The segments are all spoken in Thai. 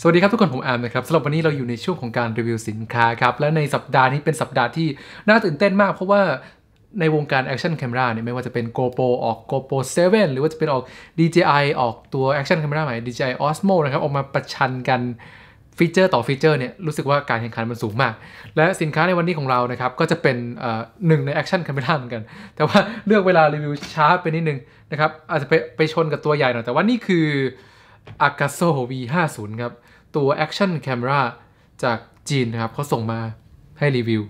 สวัสดีครับทุกคนผมอาร์มนะครับสำหรับวันนี้เราอยู่ในช่วงของการรีวิวสินค้าครับ และในสัปดาห์นี้เป็นสัปดาห์ที่น่าตื่นเต้นมากเพราะว่าในวงการแอคชั่นแคมราเนี่ยไม่ว่าจะเป็น GoPro ออก GoPro 7 หรือว่าจะเป็นออก DJI ออกตัวแอคชั่นแคมราใหม่ DJI Osmo นะครับออกมาประชันกันฟีเจอร์ ต่อฟีเจอร์เนี่ยรู้สึกว่าการแข่งขันมันสูงมาก และสินค้าในวันนี้ของเรานะครับก็จะเป็นหนึ่งในแอคชั่นแคมรปญเหมือนกัน แต่ว่าเลือกเวลารีวิวช้าไปนิดนึงนะครับอาจจะไปไปชนกับตัวใหญ่หน่อยแต่ว่านี่คือากาโซ V50 ครับตัว Action Camera จากจีนนะครับเขาส่งมาให้รีวิว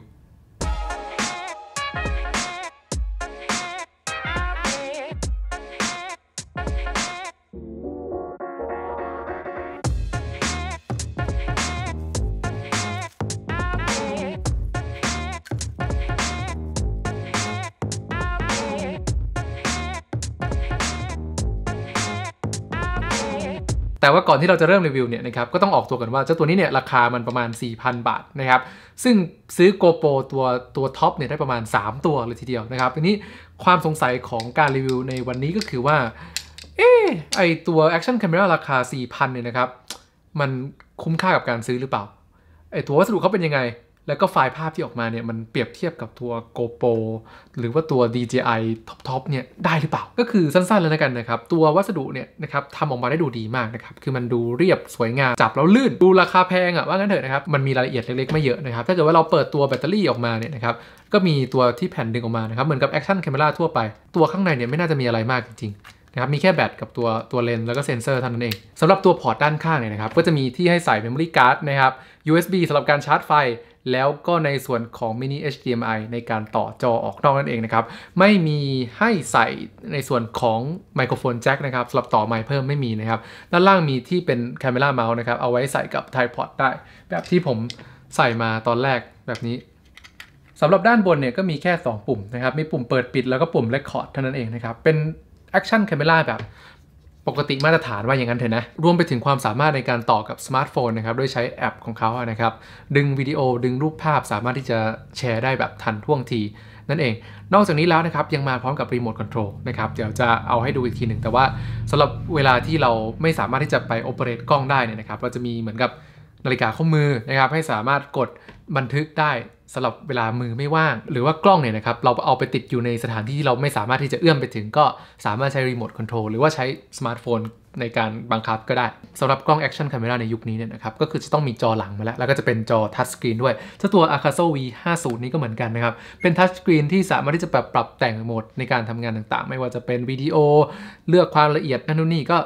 แต่ว่าก่อนที่เราจะเริ่มรีวิวเนี่ยนะครับก็ต้องออกตัวกันว่าเจ้าตัวนี้เนี่ยราคามันประมาณ4,000 บาทนะครับซึ่งซื้อ GoPro ตัวตัวท็อปเนี่ยได้ประมาณ 3 ตัวเลยทีเดียวนะครับทีนี้ความสงสัยของการรีวิวในวันนี้ก็คือว่าเออไอตัวแอคชั่นแคมเ r a ราคา4,000เนี่ยนะครับมันคุ้มค่ากับการซื้อหรือเปล่าไอตัววัสดุเขาเป็นยังไงแล้วก็ไฟล์ภาพที่ออกมาเนี่ยมันเปรียบเทียบกับตัว GoPro หรือว่าตัว DJI Top ๆเนี่ยได้หรือเปล่า ก็คือสั้นๆ เลยนะกันนะครับ ตัววัสดุเนี่ยนะครับทำออกมาได้ดูดีมากนะครับคือมันดูเรียบสวยงามจับแล้วลื่นดูราคาแพงอะว่างั้นเถอะนะครับมันมีรายละเอียดเล็กๆไม่เยอะนะครับถ้าเกิดว่าเราเปิดตัวแบตเตอรี่ออกมาเนี่ยนะครับก็มีตัวที่แผ่นดึงออกมานะครับเหมือนกับแอคชั่นแคมเมราทั่วไปตัวข้างในเนี่ยไม่น่าจะมีอะไรมากจริงๆนะครับมีแค่แบตกับตัวตัวเลนแล้วก็เซนเซอร์เท่านั้นเองสำหรับตัวพอร์ตด้านข้างเนี่ยนะครับก็จะมีที่ให้ใส่โมรี่การ์ดนะครับ USB สำหรับการชาร์จไฟแล้วก็ในส่วนของ mini HDMI ในการต่อจอออกนอกนั่นเองนะครับ ไม่มีให้ใส่ในส่วนของไมโครโฟนแจ็คนะครับสำหรับต่อไมค์เพิ่มไม่มีนะครับด้านล่างมีที่เป็น Camera Mount นะครับ เอาไว้ใส่กับ tripod ได้แบบที่ผมใส่มาตอนแรกแบบนี้สำหรับด้านบนเนี่ยก็มีแค่ 2 ปุ่มนะครับ มีปุ่มเปิดปิดแล้วก็ปุ่มเคคอร์ดเท่านั้นเองนะครับ เป็นแอคชั่นแคม m ล่าแบบปกติมาตรฐานว่าอย่างนั้นเถอะนะ รวมไปถึงความสามารถในการต่อกับสมาร์ทโฟนนะครับ ด้วยใช้แอปของเขานะครับ ดึงวิดีโอดึงรูปภาพสามารถที่จะแชร์ได้แบบทันท่วงทีนั่นเอง นอกจากนี้แล้วนะครับ ยังมาพร้อมกับรีโมทคอนโทรลนะครับ เดี๋ยวจะเอาให้ดูอีกทีหนึ่ง แต่ว่าสำหรับเวลาที่เราไม่สามารถที่จะไปโอเปเรตกล้องได้เนี่ยนะครับเราจะมีเหมือนกับนาฬิกาข้อมือนะครับ ให้สามารถกดบันทึกได้สำหรับเวลามือไม่ว่าง หรือว่ากล้องเนี่ยนะครับ เราเอาไปติดอยู่ในสถานที่ที่เราไม่สามารถที่จะเอื้อมไปถึงก็สามารถใช้รีโมทคอนโทรลหรือว่าใช้สมาร์ทโฟนในการบังคับก็ได้สำหรับกล้องแอคชั่นคาเมราในยุคนี้เนี่ยนะครับ ก็คือจะต้องมีจอหลังมาแล้ว แล้วก็จะเป็นจอทัชสกรีนด้วยเจ้าตัว a c a s o V 5 0นี้ก็เหมือนกันนะครับ เป็นทัชสกรีนที่สามารถที่จะปรับปรับแต่งโหมดในการทำงานต่างๆไม่ว่าจะเป็นวิดีโอ เลือกความละเอียดนั่นนู่นนี่ก็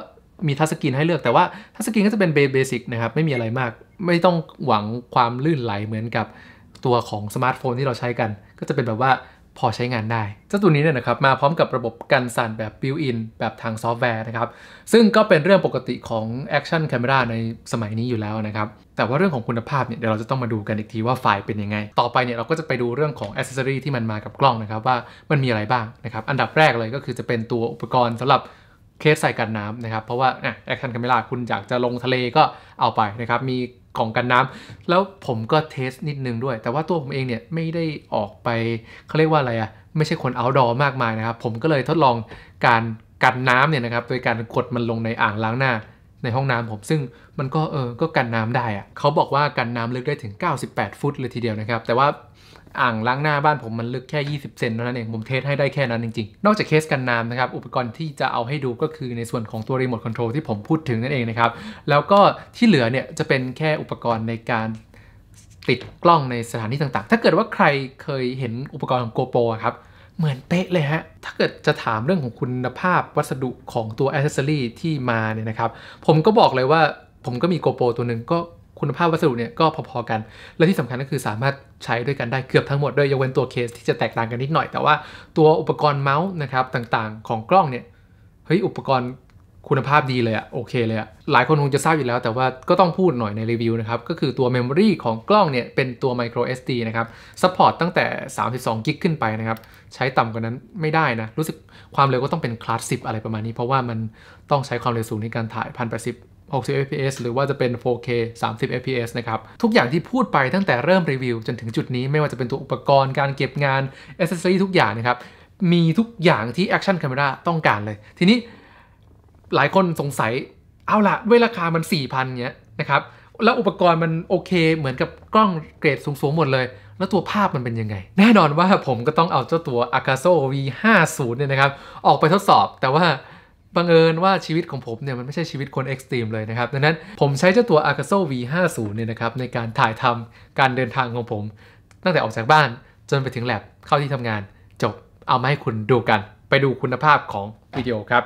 มีทัชสกรีนให้เลือกแต่ว่าทัชสกรีนก็จะเป็นเบสิกนะครับ ไม่มีอะไรมากไม่ต้องหวังความลื่นไหลเหมือนกับตัวของสมาร์ทโฟนที่เราใช้กัน ก็จะเป็นแบบว่าพอใช้งานได้เจ้าตัวนี้เนี่ยนะครับ มาพร้อมกับระบบกันสั่นแบบ built-in แบบทางซอฟต์แวร์นะครับ ซึ่งก็เป็นเรื่องปกติของ action c a m e ราในสมัยนี้อยู่แล้วนะครับ แต่ว่าเรื่องของคุณภาพเนี่ยเดี๋ยวเราจะต้องมาดูกันอีกทีว่าไฟล์เป็นยังไง ต่อไปเนี่ยเราก็จะไปดูเรื่องของอ c c e s s o ที่มันมากับกล้องนะครับว่ามันมีอะไรบ้างนะครับอันดับแรกเลยก็คือจะเป็นตัวอุปกรณ์สำหรับเคสใส่กันน้ำนะครับเพราะว่าแอคชั่นคาเมลาคุณอยากจะลงทะเลก็เอาไปนะครับมีกล่องกันน้ำแล้วผมก็เทสนิดนึงด้วย แต่ว่าตัวผมเองเนี่ยไม่ได้ออกไปเขาเรียกว่าอะไรอะไม่ใช่คนเอาดอมากมายนะครับ ผมก็เลยทดลองการกันน้ำเนี่ยนะครับโดยการกดมันลงในอ่างล้างหน้าในห้องน้ำผม ซึ่งมันก็เออก็กันน้ำได้อ่ะเขาบอกว่ากันน้ำลึกได้ถึง 98 ฟุตเลยทีเดียวนะครับ แต่ว่าอ่างล้างหน้าบ้านผมมันลึกแค่ 20เซนเท่านั้นเอง ผมเทสให้ได้แค่นั้นจริงๆ นอกจากเคสกันน้ำนะครับ อุปกรณ์ที่จะเอาให้ดูก็คือในส่วนของตัวรีโมทคอนโทรลที่ผมพูดถึงนั่นเองนะครับ แล้วก็ที่เหลือเนี่ยจะเป็นแค่อุปกรณ์ในการติดกล้องในสถานที่ต่างๆ ถ้าเกิดว่าใครเคยเห็นอุปกรณ์ของ GoPro ครับ เหมือนเป๊ะเลยฮะถ้าเกิดจะถามเรื่องของคุณภาพวัสดุของตัวอ c c e s s o r y ที่มาเนี่ยนะครับผมก็บอกเลยว่าผมก็มี GoPro ตัวหนึ่งก็คุณภาพวัสดุเนี่ยก็พอ ๆกัน และที่สำคัญก็คือสามารถใช้ด้วยกันได้เกือบทั้งหมดด้วยยกเว้นตัวเคสที่จะแตกต่างกันนิดหน่อย แต่ว่าตัวอุปกรณ์เมาส์นะครับต่างๆ ของกล้องเนี่ย เฮ้ยอุปกรณ์คุณภาพดีเลยอะโอเคเลยอะหลายคนคงจะทราบอยู่แล้วแต่ว่าก็ต้องพูดหน่อยในรีวิวนะครับ ก็คือตัวเมมโมรีของกล้องเนี่ยเป็นตัว micro SD นะครับซัพพอร์ตตั้งแต่32กิกขึ้นไปนะครับใช้ต่ำกว่านั้นไม่ได้นะรู้สึกความเร็วก็ต้องเป็นคลาสสิบอะไรประมาณนี้ เพราะว่ามันต้องใช้ความเร็วสูงในการถ่าย1080 60 fps หรือว่าจะเป็น 4K 30 fps นะครับ ทุกอย่างที่พูดไปตั้งแต่เริ่มรีวิวจนถึงจุดนี้ไม่ว่าจะเป็นตัวอุปกรณ์การเก็บงานอุปกรณ์ทุกอย่างนะครับ มีทุกอย่างที่แอคชั่นคา m e ราต้องการเลย ทีนี้หลายคนสงสัย เอาละด้วยราคามัน 4,000เนี้ยนะครับ แล้วอุปกรณ์มันโอเค เหมือนกับกล้องเกรดสูง ๆ หมดเลย แล้วตัวภาพมันเป็นยังไงแน่นอนว่าผมก็ต้องเอาเจ้าตัว a k a s o V50 เนี่ยนะครับออกไปทดสอบแต่ว่าบังเอิญว่าชีวิตของผมเนี่ยมันไม่ใช่ชีวิตคนเอ็กซ์ตรีมเลยนะครับดังนั้นผมใช้เจ้าตัว a r c a s o V50 เนี่ยนะครับ ในการถ่ายทำการเดินทางของผม ตั้งแต่ออกจากบ้านจนไปถึงแลบเข้าที่ทำงาน จบเอามาให้คุณดูกันไปดูคุณภาพของวิดีโอครับ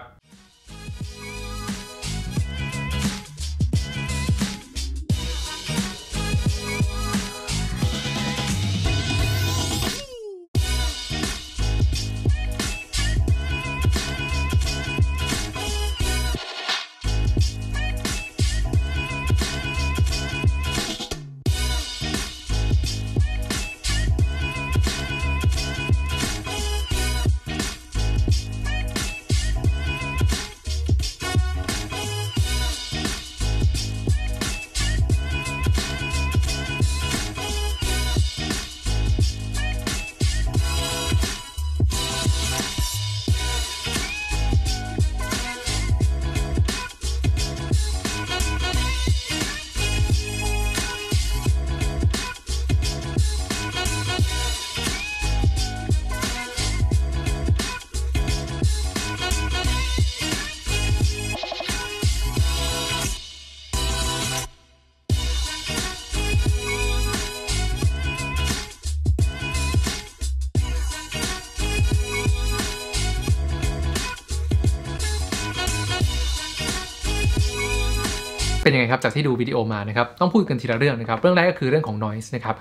เป็นยังไงครับจากที่ดูวิดีโอมานะครับต้องพูดกันทีละเรื่องนะครับเรื่องแรกก็คือเรื่องของ noise นะครับ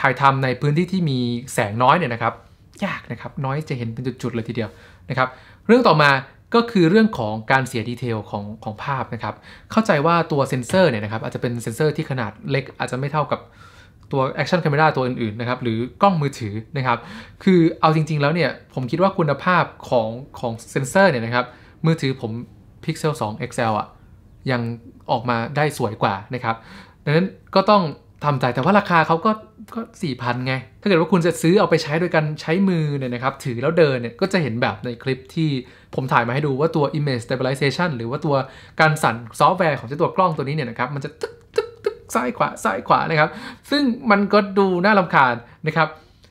ถ่ายทำในพื้นที่ที่มีแสงน้อยเนี่ยนะครับยากนะครับน้อยจะเห็นเป็นจุดๆเลยทีเดียวนะครับเรื่องต่อมา ก็คือเรื่องของการเสียดีเทลของของภาพนะครับเข้าใจว่าตัวเซนเซอร์เนี่ยนะครับอาจจะเป็นเซนเซอร์ที่ขนาดเล็ก อาจจะไม่เท่ากับตัวอคชั่นแคม e ราตัวอื่นๆนะครับหรือกล้องมือถือนะครับคือเอาจริงๆแล้วเนี่ยผมคิดว่าคุณภาพของของเซนเซอร์เนี่ยนะครับมือถือผม Pixel 2 XL อะ่ะยังออกมาได้สวยกว่านะครับดังนั้นก็ต้องทำใจแต่ว่าราคาเขาก็ก็สี่พันไง ถ้าเกิดว่าคุณจะซื้อเอาไปใช้โดยการใช้มือเนี่ยนะครับ ถือแล้วเดินเนี่ยก็จะเห็นแบบในคลิปที่ผมถ่ายมาให้ดูว่าตัว image stabilization หรือว่าตัวการสั่นซอฟต์แวร์ของเจ้าตัวกล้องตัวนี้เนี่ยนะครับ มันจะตึ๊กตึ๊กตึ๊กซ้ายขวา ซ้ายขวานะครับ ซึ่งมันก็ดูน่าลำคาญนะครับ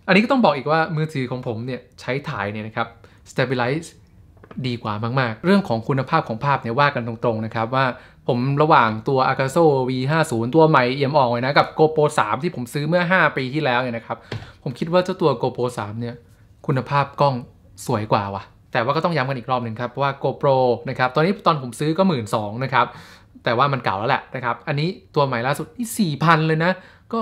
อันนี้ก็ต้องบอกอีกว่ามือถือของผมเนี่ยใช้ถ่ายเนี่ยนะครับ stabilize ดีกว่ามาก ๆ เรื่องของคุณภาพของภาพเนี่ย ว่ากันตรง ๆ นะครับ ว่าผมระหว่างตัว a k a s o V50 ตัวใหม่เอี่ยมอ่องเลยนะกับ GoPro 3 ที่ผมซื้อเมื่อ 5 ปีที่แล้วเนี่ยนะครับผมคิดว่าเจ้าตัว GoPro 3 เนี่ย คุณภาพกล้องสวยกว่าว่ะแต่ว่าก็ต้องย้ำกันอีกรอบหนึ่งครับว่า GoPro นะครับตอนนี้ตอนผมซื้อก็หมื่นสองนะครับแต่ว่ามันเก่าแล้วแหละนะครับ อันนี้ตัวใหม่ล่าสุดนี่สี่พันเลยนะ ก็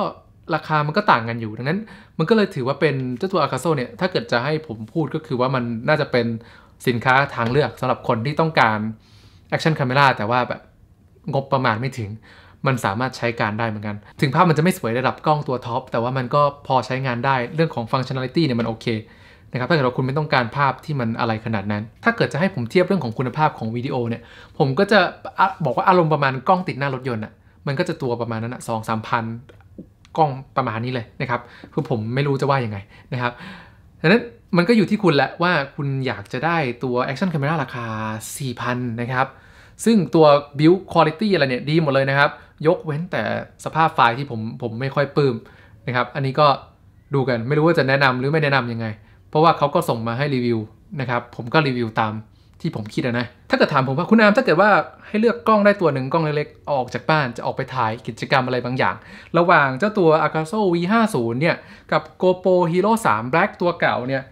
ราคามันก็ต่างกันอยู่ ดังนั้นมันก็เลยถือว่าเป็นเจ้าตัวอาคาโซเนี่ยถ้าเกิดจะให้ผมพูดก็คือว่ามันน่าจะเป็นสินค้าทางเลือกสำหรับคนที่ต้องการแอคชั่นคาเมราแต่ว่าแบบงบประมาณไม่ถึง มันสามารถใช้การได้เหมือนกัน ถึงภาพมันจะไม่สวยระดับกล้องตัวท็อปแต่ว่ามันก็พอใช้งานได้เรื่องของฟังชั่น n ลิตี้เนี่ยมันโอเคนะครับถ้าเกิดเราคุณไม่ต้องการภาพที่มันอะไรขนาดนั้น ถ้าเกิดจะให้ผมเทียบเรื่องของคุณภาพของวิดีโอเนี่ย ผมก็จะบอกว่าอารมณ์ประมาณกล้องติดหน้ารถยนต์อ่ะมันก็จะตัวประมาณนั้นอ่ะสองสามพันกล้องประมาณนี้เลยนะครับคือผมไม่รู้จะว่ายังไงนะครับดังนั้นมันก็อยู่ที่คุณแหละว่าคุณอยากจะได้ตัวแอคชั่น Camera ราคา 4,000 นะครับ ซึ่งตัว build quality อะไรเนี่ย ดีหมดเลยนะครับ ยกเว้นแต่สภาพไฟล์ที่ผมผมไม่ค่อยปลื้มนะครับ อันนี้ก็ดูกันไม่รู้ว่าจะแนะนำหรือไม่แนะนำยังไง เพราะว่าเขาก็ส่งมาให้รีวิวนะครับ ผมก็รีวิวตามที่ผมคิดนะ ถ้าเกิดถามผมว่าคุณอามถ้าเกิดว่าให้เลือกกล้องได้ตัวหนึ่งกล้องเล็กๆออกจากบ้านจะออกไปถ่ายกิจกรรมอะไรบางอย่าง ระหว่างเจ้าตัว a c a s o V50 เนี่ยกับ GoPro Hero 3 Black ตัวเก่าเนี่ย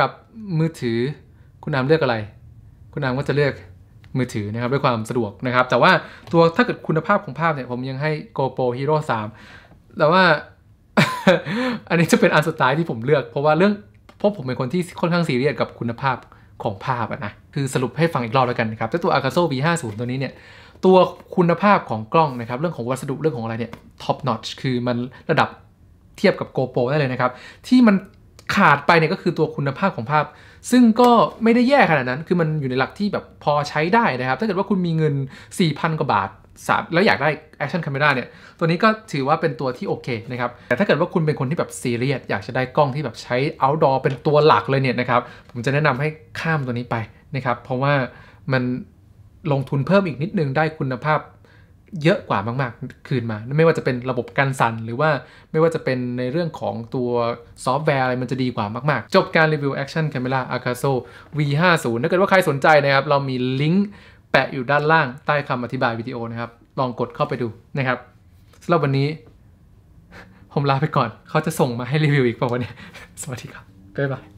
กับ มือถือคุณนามเลือกอะไร คุณนามก็จะเลือกมือถือนะครับด้วยความสะดวกนะครับแต่ว่าตัวถ้าเกิดคุณภาพของภาพเนี่ยผมยังให้ GoPro Hero 3 แต่ว่าอันนี้จะเป็นอันสุดท้ายที่ผมเลือก เพราะว่าเรื่องเพราะผมเป็นคนที่ค่อนข้างซีเรียสกับคุณภาพของภาพนะ คือสรุปให้ฟังอีกรอบแล้วกันนะครับเจ้าตัว Akaso V50 ตัวนี้เนี่ยตัวคุณภาพของกล้องนะครับเรื่องของวัสดุเรื่องของอะไรเนี่ยท็อปนอตคือมันระดับเทียบกับ GoPro ได้เลยนะครับที่มันขาดไปเนี่ยก็คือตัวคุณภาพของภาพ ซึ่งก็ไม่ได้แย่ขนาดนั้นคือมันอยู่ในหลักที่แบบพอใช้ได้นะครับ ถ้าเกิดว่าคุณมีเงิน 4,000 กว่าบาทสามแล้วอยากได้แอคชั่นคาเมราเนี่ย ตัวนี้ก็ถือว่าเป็นตัวที่โอเคนะครับ แต่ถ้าเกิดว่าคุณเป็นคนที่แบบซีเรียสอยากจะได้กล้องที่แบบใช้ outdoor เป็นตัวหลักเลยเนี่ยนะครับ ผมจะแนะนำให้ข้ามตัวนี้ไปนะครับเพราะว่ามันลงทุนเพิ่มอีกนิดนึงได้คุณภาพเยอะกว่ามากๆ คืนมา ไม่ว่าจะเป็นระบบการสั่นหรือว่าไม่ว่าจะเป็นในเรื่องของตัวซอฟต์แวร์อะไรมันจะดีกว่ามากๆ จบการรีวิว Action Camera a ค a s o V50 ถ้าเกิดว่าใครสนใจนะครับ เรามีลิงก์แปะอยู่ด้านล่างใต้คำอธิบายวิดีโอนะครับ ลองกดเข้าไปดูนะครับสำหรับวันนี้ ผมลาไปก่อน เขาจะส่งมาให้รีวิวอีกเป่าวัเนี่ยสวัสดีครับบ๊ายบาย